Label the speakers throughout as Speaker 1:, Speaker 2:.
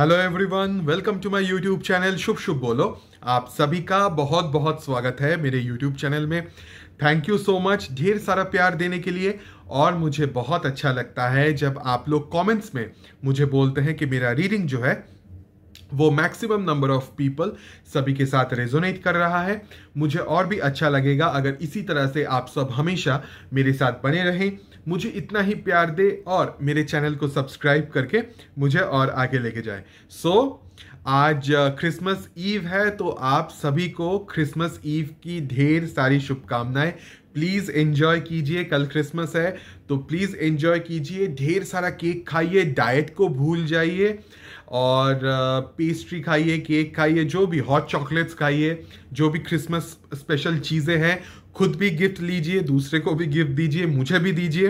Speaker 1: Hello everyone welcome to my YouTube channel शुभ शुभ बोलो आप सभी का बहुत बहुत स्वागत है मेरे यूट्यूब चैनल में थैंक यू सो मच ढेर सारा प्यार देने के लिए और मुझे बहुत अच्छा लगता है जब आप लोग कमेंट्स में मुझे बोलते हैं कि मेरा रीडिंग जो है वो मैक्सिमम नंबर ऑफ पीपल सभी के साथ रेजोनेट कर रहा है मुझे और भी अच्छा लगेगा अगर इसी तरह से आप सब हमेशा मेरे साथ बने रहें मुझे इतना ही प्यार दे और मेरे चैनल को सब्सक्राइब करके मुझे और आगे लेके जाए सो so, आज क्रिसमस ईव है तो आप सभी को क्रिसमस ईव की ढेर सारी शुभकामनाएं प्लीज़ एंजॉय कीजिए कल क्रिसमस है तो प्लीज़ एंजॉय कीजिए ढेर सारा केक खाइए डाइट को भूल जाइए और पेस्ट्री खाइए केक खाइए जो भी हॉट चॉकलेट्स खाइए जो भी क्रिसमस स्पेशल चीज़ें हैं खुद भी गिफ्ट लीजिए दूसरे को भी गिफ्ट दीजिए मुझे भी दीजिए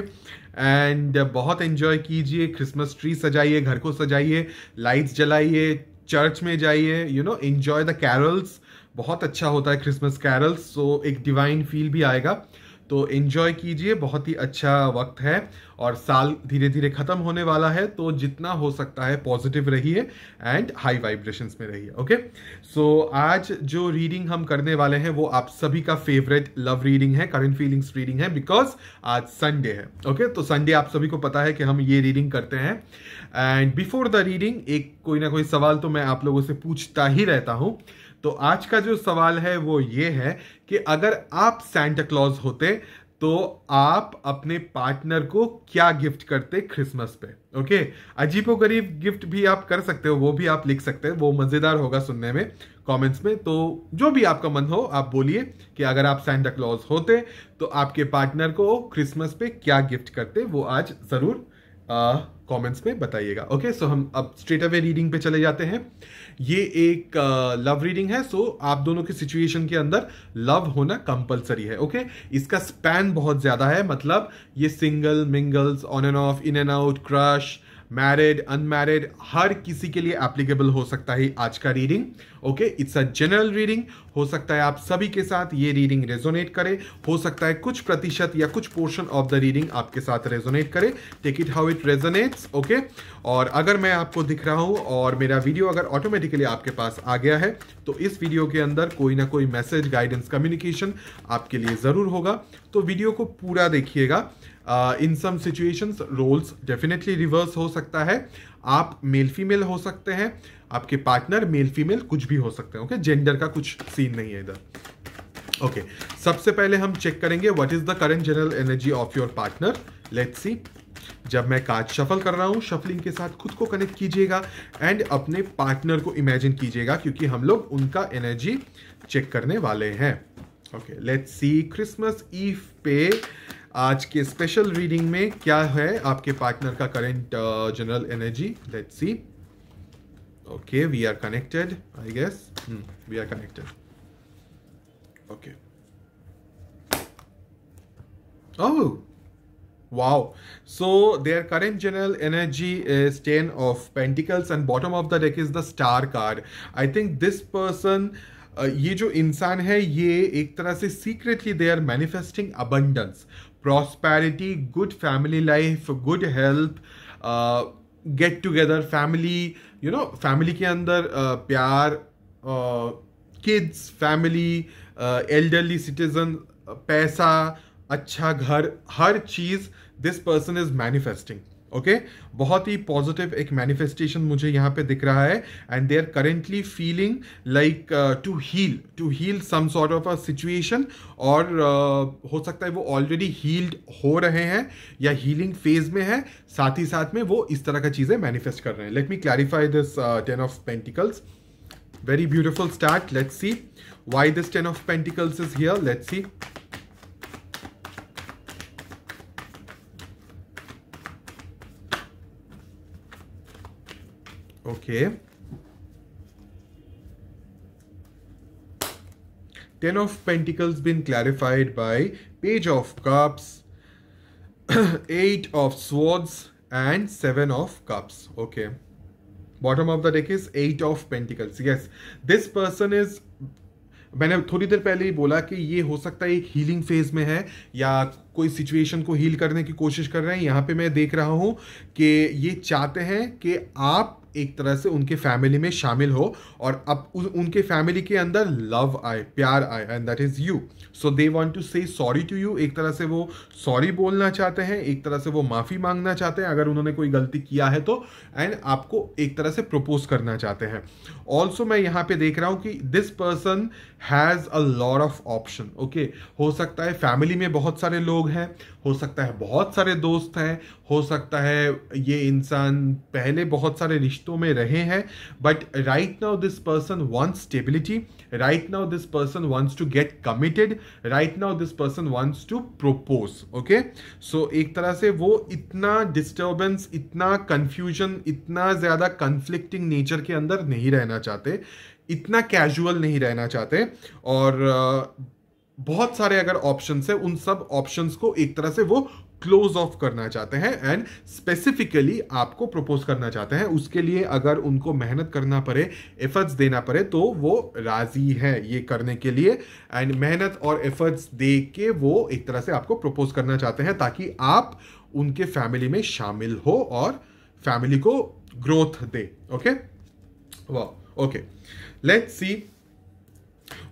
Speaker 1: एंड बहुत इन्जॉय कीजिए क्रिसमस ट्री सजाइए घर को सजाइए लाइट्स जलाइए चर्च में जाइए you know enjoy the carols बहुत अच्छा होता है क्रिसमस कैरल्स सो एक डिवाइन फील भी आएगा तो इन्जॉय कीजिए बहुत ही अच्छा वक्त है और साल धीरे धीरे ख़त्म होने वाला है तो जितना हो सकता है पॉजिटिव रहिए एंड हाई वाइब्रेशन में रहिए ओके सो आज जो रीडिंग हम करने वाले हैं वो आप सभी का फेवरेट लव रीडिंग है करंट फीलिंग्स रीडिंग है बिकॉज आज संडे है ओके okay? तो संडे आप सभी को पता है कि हम ये रीडिंग करते हैं एंड बिफोर द रीडिंग एक कोई ना कोई सवाल तो मैं आप लोगों से पूछता ही रहता हूँ तो आज का जो सवाल है वो ये है कि अगर आप सेंटा क्लॉज होते तो आप अपने पार्टनर को क्या गिफ्ट करते क्रिसमस पे ओके अजीबो गरीब गिफ्ट भी आप कर सकते हो वो भी आप लिख सकते हो वो मज़ेदार होगा सुनने में कमेंट्स में तो जो भी आपका मन हो आप बोलिए कि अगर आप सेंटा क्लॉज होते तो आपके पार्टनर को क्रिसमस पे क्या गिफ्ट करते वो आज ज़रूर कमेंट्स uh, में बताइएगा ओके सो हम अब स्ट्रेट अवे रीडिंग पे चले जाते हैं ये एक लव uh, रीडिंग है सो so आप दोनों के सिचुएशन के अंदर लव होना कंपलसरी है ओके okay? इसका स्पैन बहुत ज़्यादा है मतलब ये single mingles on and off in and out crush married unmarried हर किसी के लिए एप्लीकेबल हो सकता है आज का reading okay it's a general reading हो सकता है आप सभी के साथ ये रीडिंग रेजोनेट करे हो सकता है कुछ प्रतिशत या कुछ पोर्शन ऑफ द रीडिंग आपके साथ रेजोनेट करे take it how it resonates okay और अगर मैं आपको दिख रहा हूँ और मेरा वीडियो अगर ऑटोमेटिकली आपके पास आ गया है तो इस वीडियो के अंदर कोई ना कोई मैसेज गाइडेंस कम्युनिकेशन आपके लिए ज़रूर होगा तो वीडियो को पूरा देखिएगा in some situations roles definitely reverse हो सकता है आप मेल फीमेल हो सकते हैं आपके पार्टनर मेल फीमेल कुछ भी हो सकते हैं ओके okay? जेंडर का कुछ सीन नहीं है इधर ओके okay. सबसे पहले हम चेक करेंगे what is the current general energy of your partner let's see जब मैं कार्ड शफल कर रहा हूं शफलिंग के साथ खुद को कनेक्ट कीजिएगा एंड अपने पार्टनर को इमेजिन कीजिएगा क्योंकि हम लोग उनका एनर्जी चेक करने वाले हैं okay let's see Christmas eve पे आज के स्पेशल रीडिंग में क्या है आपके पार्टनर का current general energy let see okay we are connected I guess we are connected okay oh wow so their current general energy is ten of pentacles and bottom of the deck is the star card I think this person ये जो इंसान है ये एक तरह से secretly they are manifesting abundance prosperity good family life good health get together family you know family के अंदर uh, प्यार किड्स फैमिली एल्डरली सिटीजन पैसा अच्छा घर हर चीज़ this person is manifesting okay बहुत ही पॉजिटिव एक मैनिफेस्टेशन मुझे यहाँ पे दिख रहा है and they are currently feeling like to heal to heal some sort of a situation और uh, हो सकता है वो ऑलरेडी हील्ड हो रहे हैं या हीलिंग फेज में है साथ ही साथ में वो इस तरह का चीज़ें मैनिफेस्ट कर रहे हैं let me clarify this ten of pentacles very beautiful start let's see why this ten of pentacles is here let's see okay ten of pentacles been clarified by page of cups eight of swords and seven of cups okay bottom of the deck is eight of pentacles yes this person is मैंने थोड़ी देर पहले ही बोला कि ये हो सकता है एक हीलिंग फेज में है या कोई सिचुएशन को हील करने की कोशिश कर रहे हैं यहाँ पे मैं देख रहा हूँ कि ये चाहते हैं कि आप एक तरह से उनके फैमिली में शामिल हो और अब उनके फैमिली के अंदर लव आए प्यार आए and that is you so they want to say sorry to you एक तरह से वो सॉरी बोलना चाहते हैं एक तरह से वो माफ़ी मांगना चाहते हैं अगर उन्होंने कोई गलती किया है तो एंड आपको एक तरह से प्रपोज करना चाहते हैं ऑल्सो मैं यहाँ पे देख रहा हूँ कि this person has a lot of option okay हो सकता है फैमिली में बहुत सारे लोग लोग हैं हो सकता है बहुत सारे दोस्त हैं हो सकता है ये इंसान पहले बहुत सारे रिश्तों में रहे हैं but right now this person wants stability right now this person wants to get committed right now this person wants to propose okay so एक तरह से वो इतना डिस्टर्बेंस इतना कन्फ्यूजन इतना ज़्यादा कन्फ्लिक्टिंग नेचर के अंदर नहीं रहना चाहते इतना कैजुअल नहीं रहना चाहते और बहुत सारे अगर ऑप्शन है उन सब ऑप्शन को एक तरह से वो क्लोज ऑफ करना चाहते हैं एंड स्पेसिफिकली आपको प्रपोज करना चाहते हैं उसके लिए अगर उनको मेहनत करना पड़े एफर्ट्स देना पड़े तो वो राजी है ये करने के लिए एंड मेहनत और एफर्ट्स दे के वो एक तरह से आपको प्रपोज करना चाहते हैं ताकि आप उनके फैमिली में शामिल हो और फैमिली को ग्रोथ दे ओके वाह okay let's see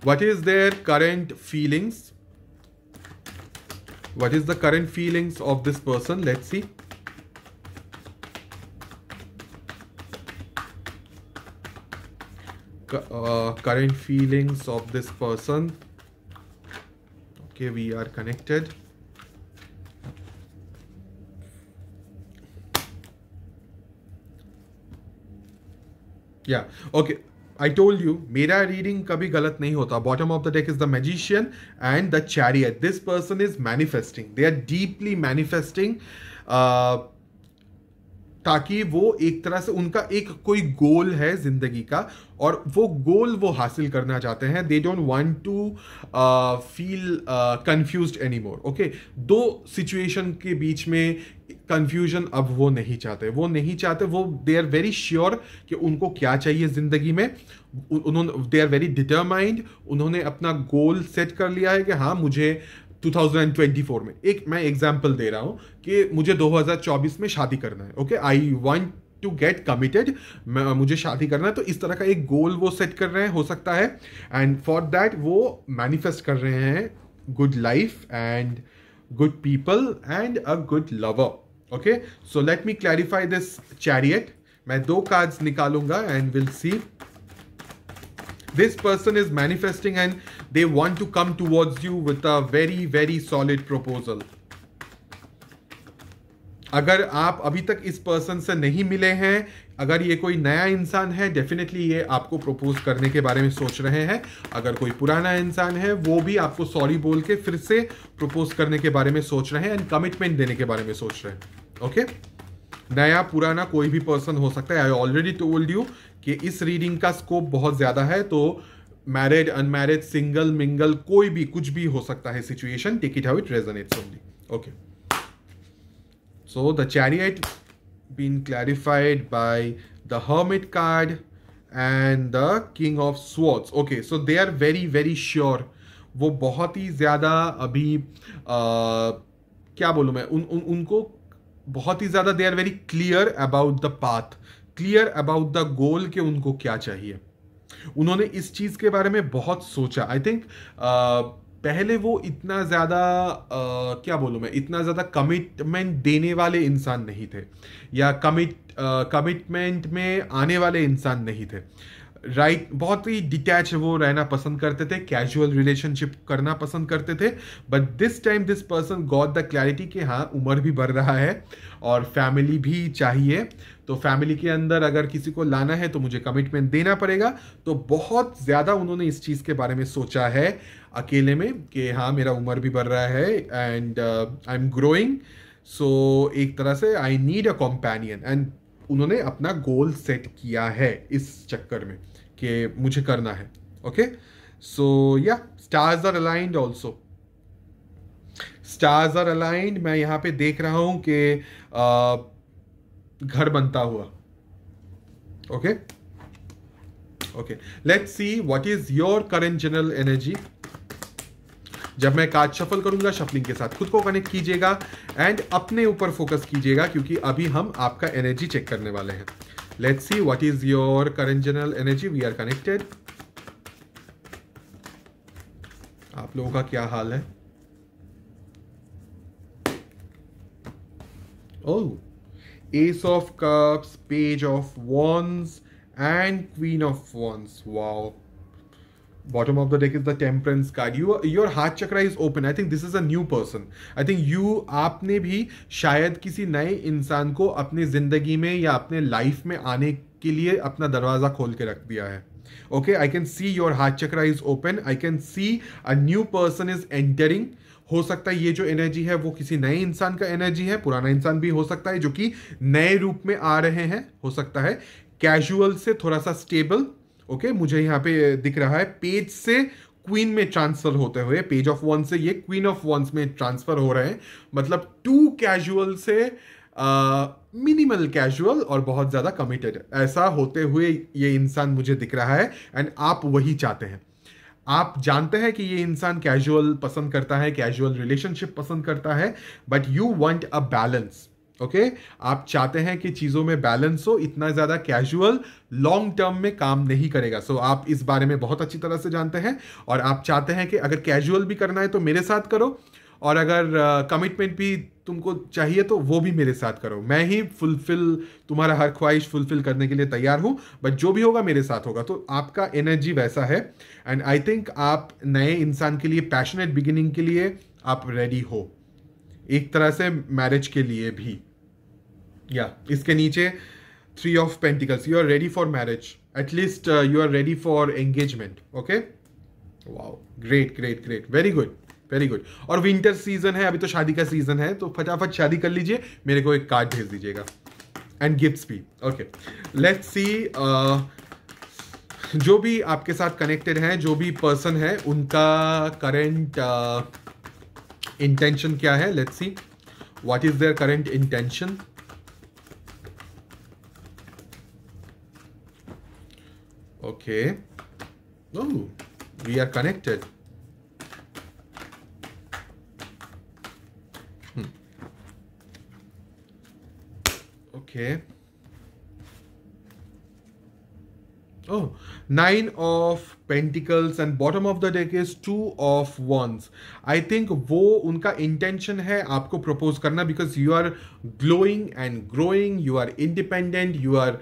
Speaker 1: what is their current feelings what is the current feelings of this person let's see uh, current feelings of this person okay we are connected yeah okay I told you मेरा reading कभी गलत नहीं होता bottom of the deck is the magician and the chariot this person is manifesting they are deeply manifesting ताकि वो एक तरह से उनका एक कोई गोल है ज़िंदगी का और वो गोल वो हासिल करना चाहते हैं they don't want to feel confuse any more okay दो सिचुएशन के बीच में कंफ्यूजन अब वो नहीं चाहते वो नहीं चाहते वो दे आर वेरी श्योर कि उनको क्या चाहिए ज़िंदगी में उन्होंने दे आर वेरी डिटरमाइंड उन्होंने अपना गोल सेट कर लिया है कि हाँ मुझे 2024 में एक मैं एग्जाम्पल दे रहा हूँ कि मुझे 2024 में शादी करना है okay I want to get committed मुझे शादी करना है तो इस तरह का एक गोल वो सेट कर रहे हैं हो सकता है एंड फॉर दैट वो मैनिफेस्ट कर रहे हैं good life and good people and a good lover okay so let me clarify this chariot मैं दो कार्ड्स निकालूंगा and will see this person is manifesting and they want to come towards you with a very very solid proposal अगर आप अभी तक इस person से नहीं मिले हैं अगर ये कोई नया इंसान है डेफिनेटली ये आपको प्रपोज करने के बारे में सोच रहे हैं अगर कोई पुराना इंसान है वो भी आपको सॉरी बोल के फिर से प्रपोज करने के बारे में सोच रहे हैं एंड कमिटमेंट देने के बारे में सोच रहे हैं ओके okay? नया पुराना कोई भी पर्सन हो सकता है आई ऑलरेडी टोल्ड यू कि इस रीडिंग का स्कोप बहुत ज़्यादा है तो मैरिड अनमैरिड सिंगल मिंगल कोई भी कुछ भी हो सकता है situation take it how it resonates only okay so the chariot been clarified by the hermit card and the king of swords okay so they are very very sure वो बहुत ही ज़्यादा अभी आ, क्या बोलूँ मैं उन, उन उनको बहुत ही ज़्यादा they are very clear about the path clear about the goal के उनको क्या चाहिए उन्होंने इस चीज़ के बारे में बहुत सोचा आई थिंक पहले वो इतना ज़्यादा क्या बोलूँ मैं इतना ज़्यादा कमिटमेंट देने वाले इंसान नहीं थे या कमिट कमिटमेंट में आने वाले इंसान नहीं थे राइट right, बहुत ही डिटैच वो रहना पसंद करते थे कैजुअल रिलेशनशिप करना पसंद करते थे but this time this person got the clarity कि हाँ उम्र भी बढ़ रहा है और फैमिली भी चाहिए तो फैमिली के अंदर अगर किसी को लाना है तो मुझे कमिटमेंट देना पड़ेगा तो बहुत ज़्यादा उन्होंने इस चीज़ के बारे में सोचा है अकेले में कि हाँ मेरा उम्र भी बढ़ रहा है and I am growing so एक तरह से I need a companion and उन्होंने अपना गोल सेट किया है इस चक्कर में कि मुझे करना है okay so yeah stars are aligned also stars are aligned मैं यहां पे देख रहा हूं कि घर बनता हुआ okay okay let's see what is your current general energy जब मैं कार्ड शफल करूंगा शफलिंग के साथ खुद को कनेक्ट कीजिएगा एंड अपने ऊपर फोकस कीजिएगा क्योंकि अभी हम आपका एनर्जी चेक करने वाले हैं let's see what is your current general energy we are connected आप लोगों का क्या हाल है Oh, Ace of Cups, Page of Wands, and Queen of Wands. Wow. bottom of the deck is the temperance card you your heart chakra is open i think this is a new person i think you aapne bhi shayad kisi naye insaan ko अपनी zindagi mein ya apne life mein aane ke liye apna darwaza khol ke rakh diya hai okay i can see your heart chakra is open i can see a new person is entering हो सकता है ये जो energy है वो किसी नए इंसान का एनर्जी है पुराना इंसान भी हो सकता है जो कि नए रूप में आ रहे हैं हो सकता है कैजुअल से थोड़ा सा स्टेबल ओके okay, मुझे यहाँ पे दिख रहा है पेज से क्वीन में ट्रांसफर होते हुए पेज ऑफ वन से ये क्वीन ऑफ वंस में ट्रांसफर हो रहे हैं मतलब टू कैजुअल से मिनिमल uh, कैजुअल और बहुत ज़्यादा कमिटेड ऐसा होते हुए ये इंसान मुझे दिख रहा है एंड आप वही चाहते हैं आप जानते हैं कि ये इंसान कैजुअल पसंद करता है कैजुअल रिलेशनशिप पसंद करता है but you want a balance okay okay? आप चाहते हैं कि चीज़ों में बैलेंस हो इतना ज़्यादा कैजुअल लॉन्ग टर्म में काम नहीं करेगा सो so, आप इस बारे में बहुत अच्छी तरह से जानते हैं और आप चाहते हैं कि अगर कैजुअल भी करना है तो मेरे साथ करो और अगर कमिटमेंट uh, भी तुमको चाहिए तो वो भी मेरे साथ करो मैं ही फुलफिल तुम्हारा हर ख्वाहिश फुलफिल करने के लिए तैयार हूँ बट जो भी होगा मेरे साथ होगा तो आपका एनर्जी वैसा है एंड आई थिंक आप नए इंसान के लिए पैशनेट बिगिनिंग के लिए आप रेडी हो एक तरह से मैरिज के लिए भी या yeah. इसके नीचे three of pentacles you are ready for marriage at least you are ready for engagement okay wow great great great very good very good और विंटर सीजन है अभी तो शादी का सीजन है तो फटाफट शादी कर लीजिए मेरे को एक कार्ड भेज दीजिएगा एंड गिफ्ट्स भी ओके लेट्स सी जो भी आपके साथ कनेक्टेड हैं जो भी पर्सन है उनका करेंट इंटेंशन क्या है let's see what is their current intention okay we are connected okay oh nine of pentacles and bottom of the deck is two of wands I think वो उनका intention है आपको propose करना because you are glowing and growing you are independent you are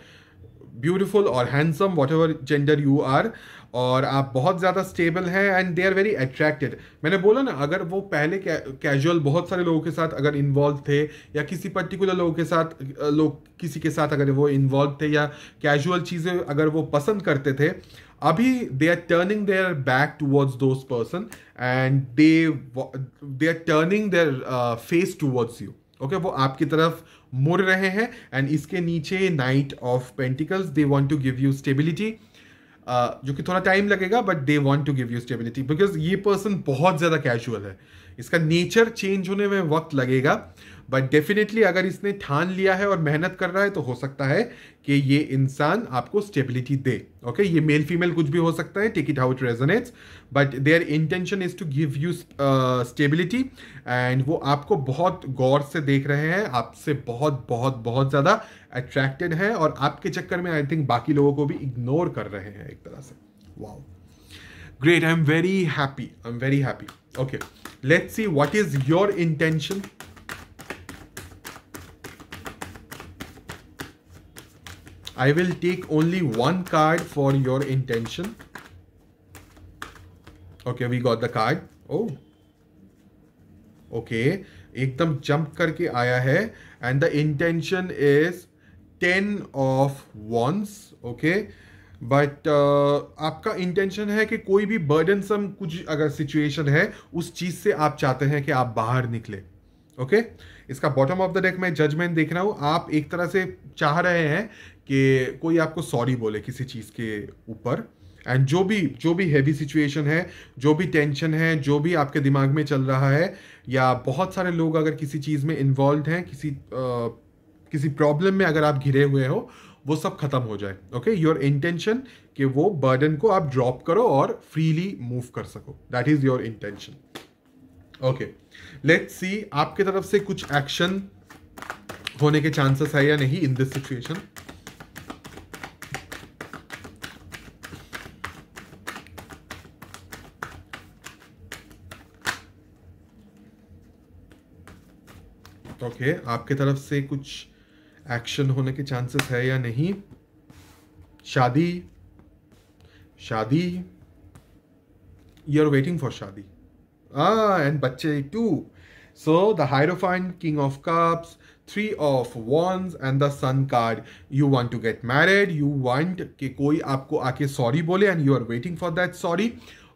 Speaker 1: beautiful और handsome whatever gender you are और आप बहुत ज़्यादा स्टेबल हैं and they are very attracted मैंने बोला ना अगर वो पहले कैजुअल बहुत सारे लोगों के साथ अगर इन्वॉल्व थे या किसी पर्टिकुलर लोगों के साथ लोग किसी के साथ अगर वो इन्वॉल्व थे या कैजुअल चीज़ें अगर वो पसंद करते थे अभी they are turning their back towards those person and they they are turning their face towards you okay वो आपकी तरफ मुड़ रहे हैं एंड इसके नीचे knight of pentacles they want to give you stability जो कि थोड़ा टाइम लगेगा but they want to give you stability because ये पर्सन बहुत ज़्यादा कैजुअल है इसका नेचर चेंज होने में वक्त लगेगा बट डेफिनेटली अगर इसने ठान लिया है और मेहनत कर रहा है तो हो सकता है कि ये इंसान आपको स्टेबिलिटी दे ओके ये मेल फीमेल कुछ भी हो सकता है take it how it resonates but their intention is to give you stability and वो आपको बहुत गौर से देख रहे हैं आपसे बहुत बहुत बहुत ज़्यादा अट्रैक्टेड हैं और आपके चक्कर में आई थिंक बाकी लोगों को भी इग्नोर कर रहे हैं एक तरह से वाह I am very happy I am very happy okay let's see what is your intention I will take only one card for your intention. Okay, we got the card. Oh. Okay. एकदम jump करके आया है and the intention is ten of wands okay but आपका intention है कि कोई भी burden सम कुछ अगर सिचुएशन है उस चीज़ से आप चाहते हैं कि आप बाहर निकले ओके okay? इसका बॉटम ऑफ द डेक मैं जजमेंट देख रहा हूं आप एक तरह से चाह रहे हैं कि कोई आपको सॉरी बोले किसी चीज़ के ऊपर एंड जो भी जो भी हैवी सिचुएशन है जो भी टेंशन है जो भी आपके दिमाग में चल रहा है या बहुत सारे लोग अगर किसी चीज़ में इन्वॉल्व हैं किसी आ, किसी प्रॉब्लम में अगर आप घिरे हुए हो वो सब खत्म हो जाए ओके योर इंटेंशन कि वो बर्डन को आप ड्रॉप करो और फ्रीली मूव कर सको that is your intention okay let see आपके तरफ से कुछ एक्शन होने के चांसेस है या नहीं इन दिस सिचुएशन ओके आपके तरफ से कुछ एक्शन होने के चांसेस है या नहीं शादी शादी यू आर वेटिंग फॉर शादी एंड ah, बच्चे too so the hierophant king of cups three of wands and the sun card you want to get married you want कि कोई आपको आके सॉरी बोले and you are waiting for that sorry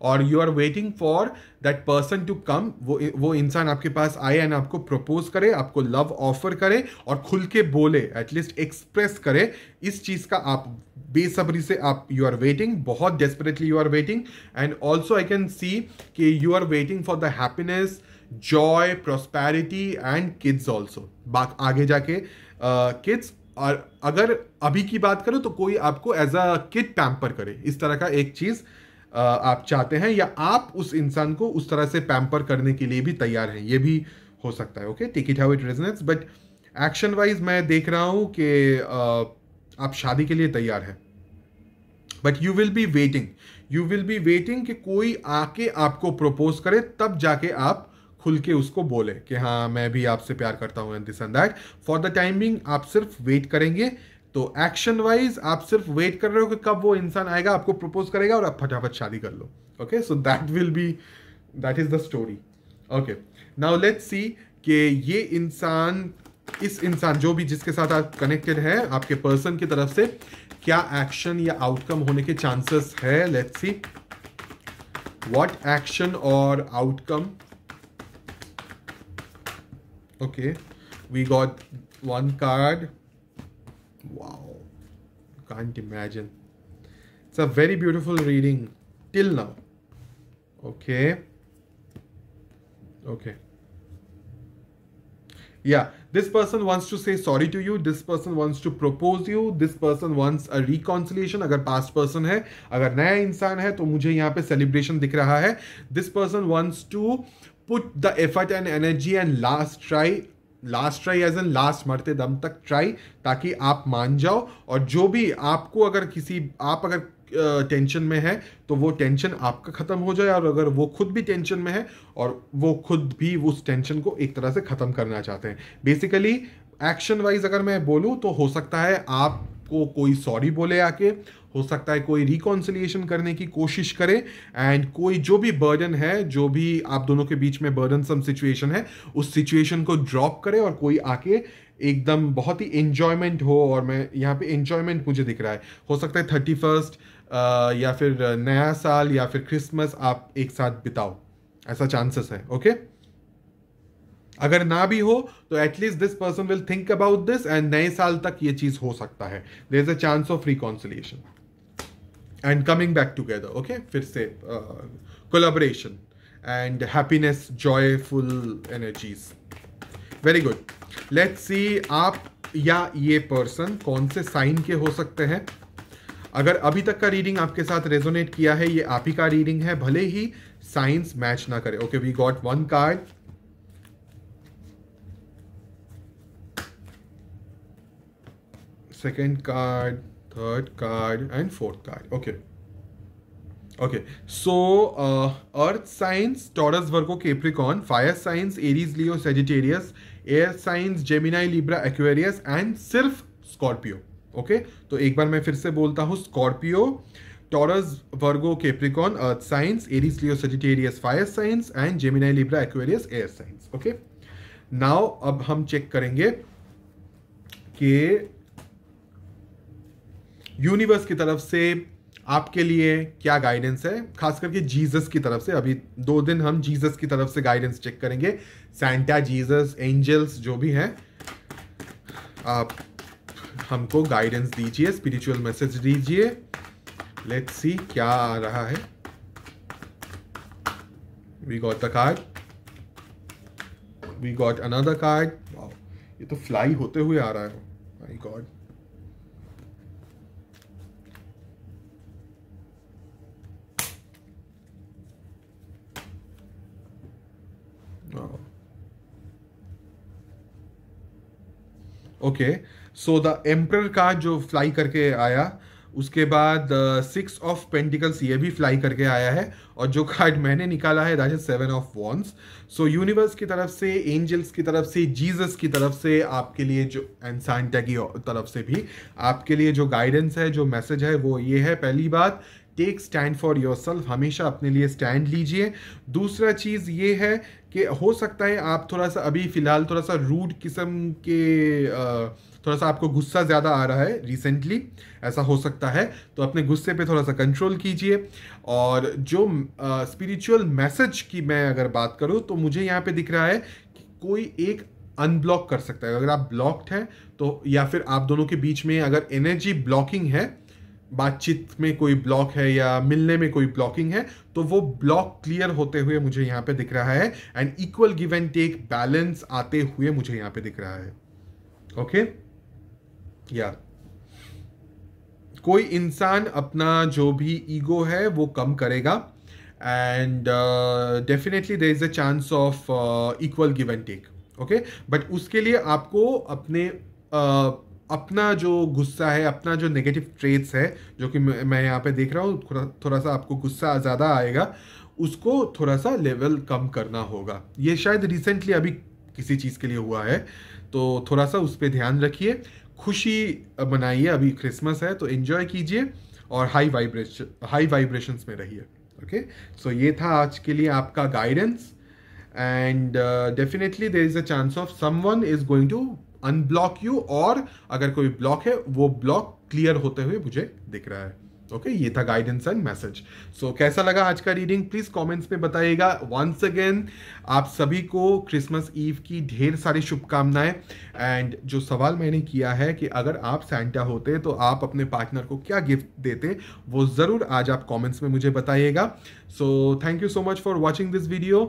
Speaker 1: और you are waiting for that person to come वो वो इंसान आपके पास आए एंड आपको प्रपोज करे आपको लव ऑफर करे और खुल के बोले एटलीस्ट एक्सप्रेस करे इस चीज़ का आप बेसब्री से आप यू आर वेटिंग बहुत desperately you are waiting and also I can see कि you are waiting for the happiness joy prosperity and kids also आगे जाके किड्स uh, और अगर अभी की बात करो तो कोई आपको एज अ किड पैम्पर करे इस तरह का एक चीज़ आप चाहते हैं या आप उस इंसान को उस तरह से पैम्पर करने के लिए भी तैयार हैं ये भी हो सकता है okay take it have it resonates but action wise मैं देख रहा हूँ कि आप शादी के लिए तैयार हैं but you will be waiting you will be waiting कि कोई आके आपको प्रपोज करे तब जाके आप खुल के उसको बोले कि हाँ मैं भी आपसे प्यार करता हूँ and this and that for the timing आप सिर्फ वेट करेंगे तो एक्शन वाइज आप सिर्फ वेट कर रहे हो कि कब वो इंसान आएगा आपको प्रपोज करेगा और आप फटाफट शादी कर लो okay so that will be that is the story okay now let see कि ये इंसान इस इंसान जो भी जिसके साथ आप कनेक्टेड है आपके पर्सन की तरफ से क्या एक्शन या आउटकम होने के चांसेस है लेट सी वॉट एक्शन और outcome okay we got one card Wow, can't imagine. It's a very beautiful reading till now. Okay. Okay. Yeah, this person wants to say sorry to you, this person wants to propose you, this person wants a reconciliation agar past person hai agar naya insaan hai to mujhe yahan pe celebration dikh raha hai this person wants to put the effort and energy and last try last try as an last मरते दम तक try ताकि आप मान जाओ और जो भी आपको अगर किसी आप अगर टेंशन में है तो वो टेंशन आपका ख़त्म हो जाए और अगर वो खुद भी टेंशन में है और वो खुद भी उस टेंशन को एक तरह से ख़त्म करना चाहते हैं बेसिकली एक्शन वाइज अगर मैं बोलूँ तो हो सकता है आपको कोई सॉरी बोले आके हो सकता है कोई रिकॉन्सिलिएशन करने की कोशिश करे एंड कोई जो भी बर्डन है जो भी आप दोनों के बीच में बर्डन सम सिचुएशन है उस सिचुएशन को ड्रॉप करे और कोई आके एकदम बहुत ही एंजॉयमेंट हो और मैं यहाँ पे एंजॉयमेंट मुझे दिख रहा है हो सकता है थर्टी फर्स्ट या फिर नया साल या फिर क्रिसमस आप एक साथ बिताओ ऐसा चांसेस है ओके अगर ना भी हो तो at least this person will think about this and नए साल तक ये चीज हो सकता है there is a chance of reconciliation and coming back together okay फिर से collaboration and happiness joyful energies very good let's see आप या ये पर्सन कौन से साइन के हो सकते हैं अगर अभी तक का रीडिंग आपके साथ रेजोनेट किया है ये आप ही का रीडिंग है भले ही साइंस मैच ना करे okay we got one card second card third card and fourth card okay okay so uh, earth signs taurus virgo capricorn fire signs aries leo sagittarius air signs gemini libra aquarius and sirf scorpio okay okay? तो एक बार मैं फिर से बोलता हूँ Scorpio Taurus Virgo Capricorn earth signs Aries Leo Sagittarius fire signs and Gemini Libra Aquarius air signs okay now अब हम चेक करेंगे कि यूनिवर्स की तरफ से आपके लिए क्या गाइडेंस है खास करके जीसस की तरफ से अभी दो दिन हम जीसस की तरफ से गाइडेंस चेक करेंगे सेंटा जीसस एंजल्स जो भी हैं आप हमको गाइडेंस दीजिए स्पिरिचुअल मैसेज दीजिए लेट्स सी क्या आ रहा है we got the card we got another card ये तो फ्लाई होते हुए आ रहा है my god okay so the emperor का जो फ्लाई करके आया उसके बाद सिक्स ऑफ पेंटिकल्स ये भी फ्लाई करके आया है और जो कार्ड मैंने निकाला है that is seven of wands so universe की तरफ से एंजल्स की तरफ से जीसस की तरफ से आपके लिए जो एंड की तरफ से भी आपके लिए जो गाइडेंस है जो मैसेज है वो ये है पहली बात take stand for yourself हमेशा अपने लिए स्टैंड लीजिए दूसरा चीज़ ये है कि हो सकता है आप थोड़ा सा अभी फ़िलहाल थोड़ा सा रूड किस्म के थोड़ा सा आपको गुस्सा ज़्यादा आ रहा है रिसेंटली ऐसा हो सकता है तो अपने गुस्से पे थोड़ा सा कंट्रोल कीजिए और जो स्पिरिचुअल मैसेज की मैं अगर बात करूँ तो मुझे यहाँ पे दिख रहा है कि कोई एक अनब्लॉक कर सकता है अगर आप ब्लॉक्ड हैं तो या फिर आप दोनों के बीच में अगर एनर्जी ब्लॉकिंग है बातचीत में कोई ब्लॉक है या मिलने में कोई ब्लॉकिंग है तो वो ब्लॉक क्लियर होते हुए मुझे यहाँ पे दिख रहा है and equal give and take balance आते हुए मुझे यहाँ पे दिख रहा है ओके okay? या कोई इंसान अपना जो भी ईगो है वो कम करेगा and definitely there is a chance of equal give and take okay but उसके लिए आपको अपने uh, अपना जो गुस्सा है अपना जो नेगेटिव ट्रेट्स है जो कि मैं यहाँ पे देख रहा हूँ थोड़ा थोड़ा सा आपको गुस्सा ज़्यादा आएगा उसको थोड़ा सा लेवल कम करना होगा ये शायद रिसेंटली अभी किसी चीज़ के लिए हुआ है तो थोड़ा सा उस पर ध्यान रखिए खुशी मनाइए अभी क्रिसमस है तो इन्जॉय कीजिए और हाई वाइब्रेशन हाई वाइब्रेशंस में रहिए ओके सो ये था आज के लिए आपका guidance and definitely there is a chance of someone is going to unblock you और अगर कोई ब्लॉक है वो ब्लॉक क्लियर होते हुए मुझे दिख रहा है ओके okay, ये था गाइडेंस एंड मैसेज सो कैसा लगा आज का रीडिंग प्लीज़ कमेंट्स में बताइएगा वंस अगेन आप सभी को क्रिसमस ईव की ढेर सारी शुभकामनाएं एंड जो सवाल मैंने किया है कि अगर आप सैंटा होते तो आप अपने पार्टनर को क्या गिफ्ट देते वो ज़रूर आज आप कमेंट्स में मुझे बताइएगा so thank you so much for watching this video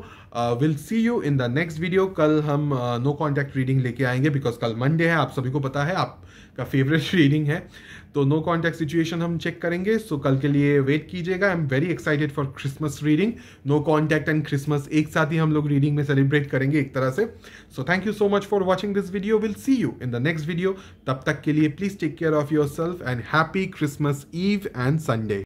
Speaker 1: will see you in the next video कल हम नो कॉन्टैक्ट रीडिंग लेके आएंगे बिकॉज कल मंडे है आप सभी को पता है आप का फेवरेट रीडिंग है तो नो कॉन्टैक्ट सिचुएशन हम चेक करेंगे सो so, कल के लिए वेट कीजिएगा I am very excited for Christmas reading no contact and Christmas एक साथ ही हम लोग रीडिंग में सेलिब्रेट करेंगे एक तरह से so thank you so much for watching this video will see you in the next video तब तक के लिए please take care of yourself and happy Christmas Eve and Sunday